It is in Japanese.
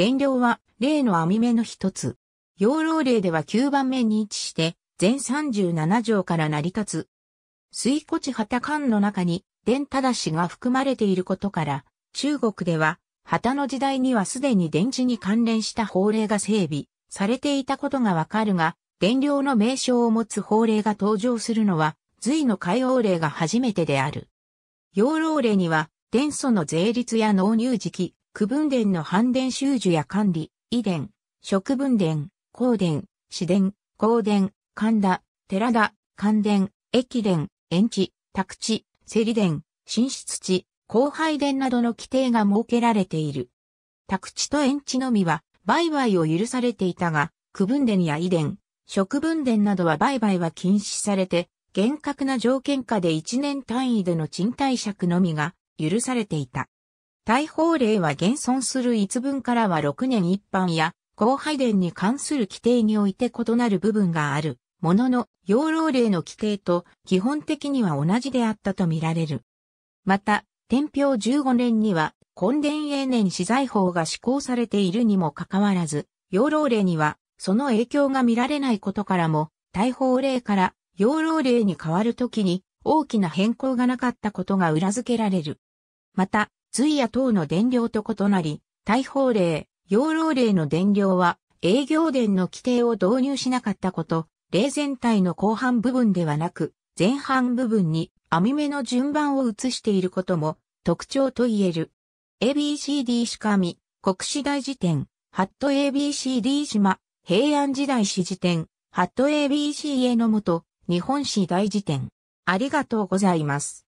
電量は例の網目の一つ。養老令では9番目に位置して、全37条から成り立つ。水庫地旗館の中に、伝忠氏が含まれていることから、中国では、旗の時代にはすでに電池に関連した法令が整備されていたことがわかるが、電量の名称を持つ法令が登場するのは、隋の海王令が初めてである。養老令には、伝祖の税率や納入時期、区分殿の反殿修樹や管理、遺伝、食分殿、公殿、市殿、公殿、神田、寺田、関殿、駅殿、園地、宅地、セリ殿、寝室地、後輩殿などの規定が設けられている。宅地と園地のみは、売買を許されていたが、区分殿や遺伝、食分殿などは売買は禁止されて、厳格な条件下で1年単位での賃貸借のみが許されていた。大法令は現存する一文からは6年一般や、後輩伝に関する規定において異なる部分がある。ものの、養老令の規定と基本的には同じであったとみられる。また、天平15年には、根伝永年資材法が施行されているにもかかわらず、養老令には、その影響が見られないことからも、大法令から養老令に変わるときに大きな変更がなかったことが裏付けられる。また、随や等の電量と異なり、大法令、養老令の電量は営業電の規定を導入しなかったこと、例全体の後半部分ではなく、前半部分に網目の順番を移していることも特徴と言える。ABCD しかみ、国史大辞典、ハット ABCD 島、平安時代史辞典、ハット ABCA のもと、日本史大辞典。ありがとうございます。